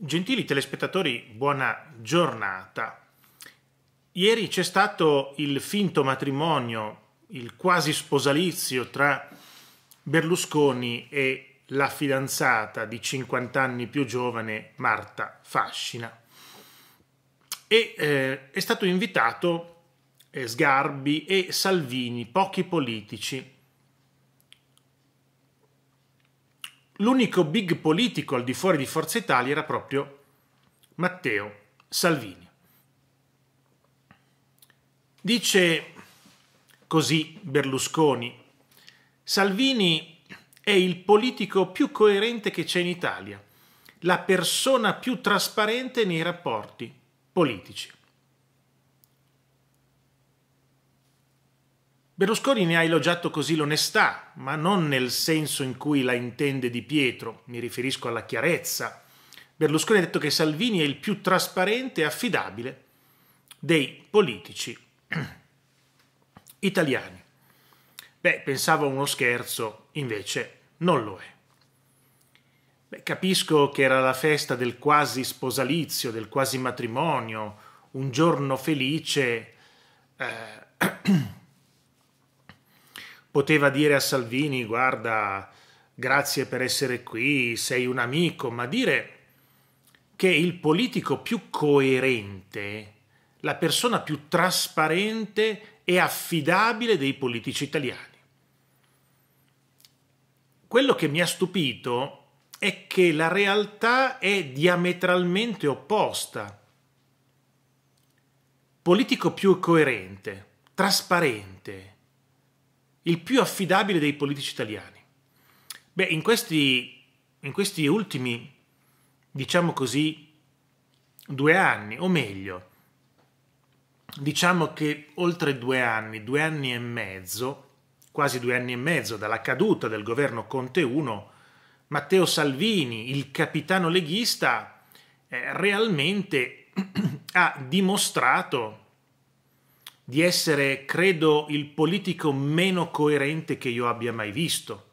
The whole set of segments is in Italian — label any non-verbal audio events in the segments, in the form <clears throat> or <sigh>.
Gentili telespettatori, buona giornata. Ieri c'è stato il finto matrimonio, il quasi sposalizio tra Berlusconi e la fidanzata di 50 anni più giovane Marta Fascina. E eh, è stato invitato eh, Sgarbi e Salvini, pochi politici. l'unico big politico al di fuori di Forza Italia era proprio Matteo Salvini. Dice così Berlusconi, Salvini è il politico più coerente che c'è in Italia, la persona più trasparente nei rapporti politici. Berlusconi ne ha elogiato così l'onestà, ma non nel senso in cui la intende Di Pietro, mi riferisco alla chiarezza. Berlusconi ha detto che Salvini è il più trasparente e affidabile dei politici <clears throat> italiani. Beh, pensavo uno scherzo, invece non lo è. Beh, capisco che era la festa del quasi sposalizio, del quasi matrimonio, un giorno felice. Eh, <clears throat> poteva dire a Salvini guarda grazie per essere qui, sei un amico, ma dire che il politico più coerente, la persona più trasparente e affidabile dei politici italiani. Quello che mi ha stupito è che la realtà è diametralmente opposta. Politico più coerente, trasparente, il più affidabile dei politici italiani. Beh, in questi, in questi ultimi, diciamo così, due anni, o meglio, diciamo che oltre due anni, due anni e mezzo, quasi due anni e mezzo dalla caduta del governo Conte 1, Matteo Salvini, il capitano leghista, eh, realmente <clears throat> ha dimostrato di essere, credo, il politico meno coerente che io abbia mai visto.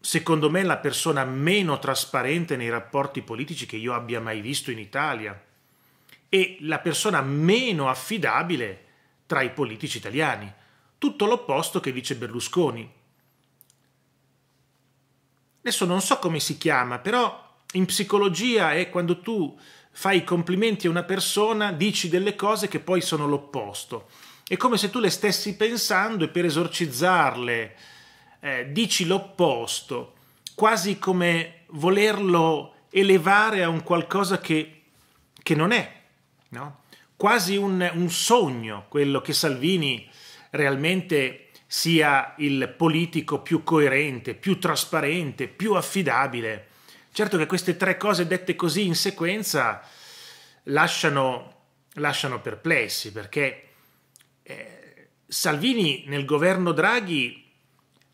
Secondo me la persona meno trasparente nei rapporti politici che io abbia mai visto in Italia e la persona meno affidabile tra i politici italiani. Tutto l'opposto che dice Berlusconi. Adesso non so come si chiama, però in psicologia è quando tu fai complimenti a una persona, dici delle cose che poi sono l'opposto. È come se tu le stessi pensando e per esorcizzarle eh, dici l'opposto, quasi come volerlo elevare a un qualcosa che, che non è, no? quasi un, un sogno quello che Salvini realmente sia il politico più coerente, più trasparente, più affidabile Certo che queste tre cose dette così in sequenza lasciano, lasciano perplessi perché eh, Salvini nel governo Draghi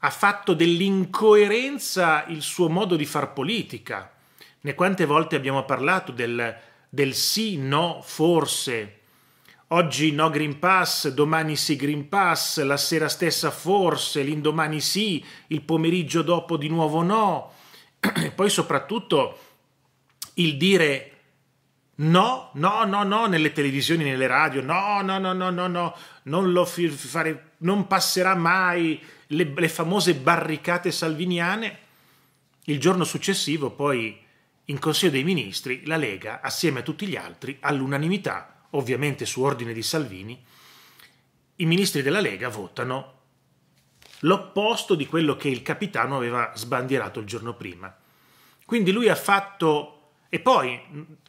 ha fatto dell'incoerenza il suo modo di far politica. Ne quante volte abbiamo parlato del, del sì, no, forse. Oggi no Green Pass, domani sì Green Pass, la sera stessa forse, l'indomani sì, il pomeriggio dopo di nuovo no e <clears throat> poi soprattutto il dire no, no, no, no nelle televisioni, nelle radio, no, no, no, no, no, no, non lo fi- fare, non passerà mai le, le famose barricate salviniane. Il giorno successivo poi in Consiglio dei Ministri la Lega, assieme a tutti gli altri, all'unanimità, ovviamente su ordine di Salvini, i ministri della Lega votano l'opposto di quello che il capitano aveva sbandierato il giorno prima. Quindi lui ha fatto... E poi,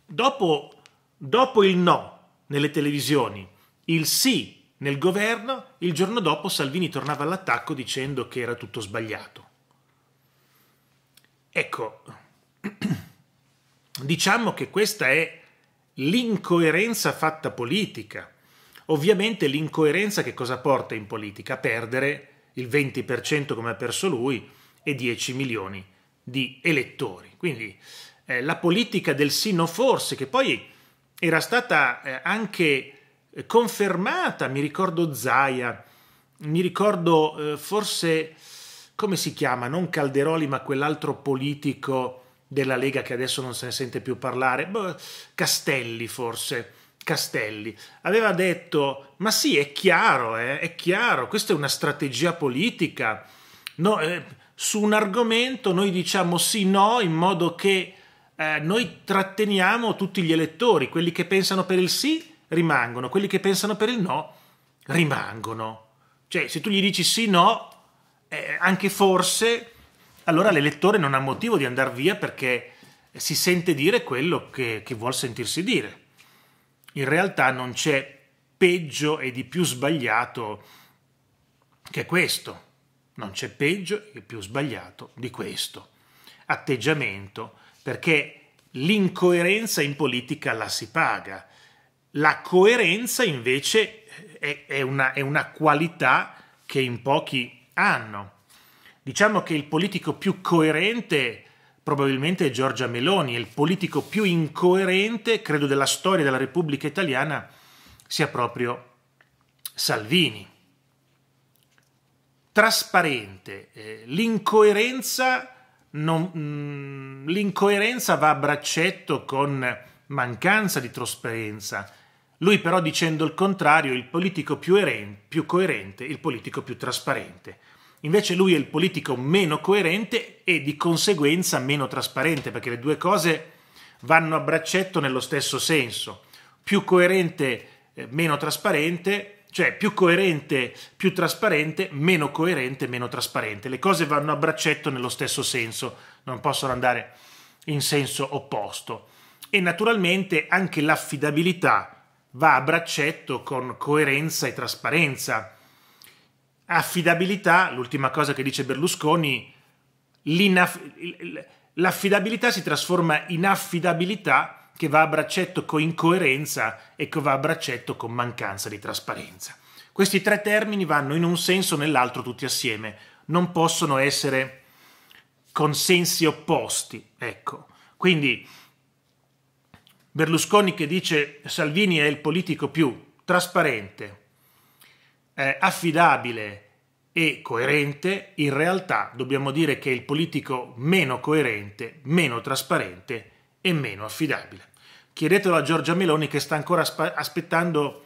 dopo, dopo il no nelle televisioni, il sì nel governo, il giorno dopo Salvini tornava all'attacco dicendo che era tutto sbagliato. Ecco, <clears throat> diciamo che questa è l'incoerenza fatta politica. Ovviamente l'incoerenza che cosa porta in politica? perdere il 20% come ha perso lui e 10 milioni di elettori. Quindi eh, la politica del sì no forse, che poi era stata eh, anche eh, confermata, mi ricordo Zaia, mi ricordo eh, forse come si chiama, non Calderoli ma quell'altro politico della Lega che adesso non se ne sente più parlare, Beh, Castelli forse Castelli aveva detto ma sì è chiaro, eh, è chiaro, questa è una strategia politica, no, eh, su un argomento noi diciamo sì no in modo che eh, noi tratteniamo tutti gli elettori, quelli che pensano per il sì rimangono, quelli che pensano per il no rimangono. Cioè se tu gli dici sì no, eh, anche forse, allora l'elettore non ha motivo di andare via perché si sente dire quello che, che vuol sentirsi dire in realtà non c'è peggio e di più sbagliato che questo. Non c'è peggio e più sbagliato di questo. Atteggiamento, perché l'incoerenza in politica la si paga. La coerenza invece è, è, una, è una qualità che in pochi hanno. Diciamo che il politico più coerente probabilmente è Giorgia Meloni, è il politico più incoerente, credo, della storia della Repubblica Italiana, sia proprio Salvini. Trasparente, eh, l'incoerenza, non, mh, mm, l'incoerenza va a braccetto con mancanza di trasparenza. Lui però dicendo il contrario, il politico più, eren, più coerente, il politico più trasparente. Invece lui è il politico meno coerente e di conseguenza meno trasparente, perché le due cose vanno a braccetto nello stesso senso. Più coerente, eh, meno trasparente, cioè più coerente, più trasparente, meno coerente, meno trasparente. Le cose vanno a braccetto nello stesso senso, non possono andare in senso opposto. E naturalmente anche l'affidabilità va a braccetto con coerenza e trasparenza affidabilità, l'ultima cosa che dice Berlusconi, l'affidabilità si trasforma in affidabilità che va a braccetto con incoerenza e che va a braccetto con mancanza di trasparenza. Questi tre termini vanno in un senso o nell'altro tutti assieme, non possono essere consensi opposti, ecco. Quindi Berlusconi che dice Salvini è il politico più trasparente, eh, affidabile e coerente, in realtà dobbiamo dire che è il politico meno coerente, meno trasparente e meno affidabile. Chiedetelo a Giorgia Meloni che sta ancora aspettando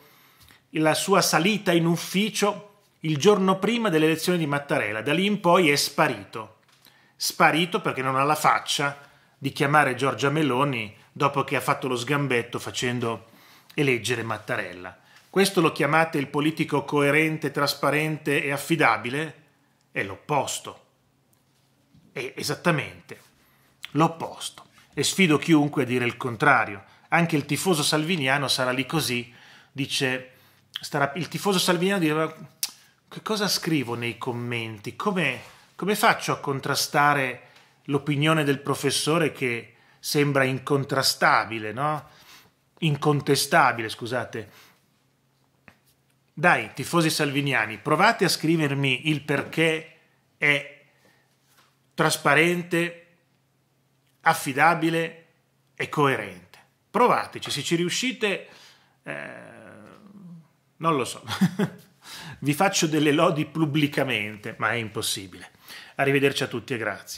la sua salita in ufficio il giorno prima delle elezioni di Mattarella. Da lì in poi è sparito. Sparito perché non ha la faccia di chiamare Giorgia Meloni dopo che ha fatto lo sgambetto facendo eleggere Mattarella. Questo lo chiamate il politico coerente, trasparente e affidabile? È l'opposto. È esattamente l'opposto. E sfido chiunque a dire il contrario. Anche il tifoso salviniano sarà lì così, dice, starà, il tifoso salviniano dirà, che cosa scrivo nei commenti? Come, come faccio a contrastare l'opinione del professore che sembra incontrastabile, no? Incontestabile, scusate dai, tifosi salviniani, provate a scrivermi il perché è trasparente, affidabile e coerente. Provateci, se ci riuscite, eh, non lo so. <laughs> Vi faccio delle lodi pubblicamente, ma è impossibile. Arrivederci a tutti e grazie.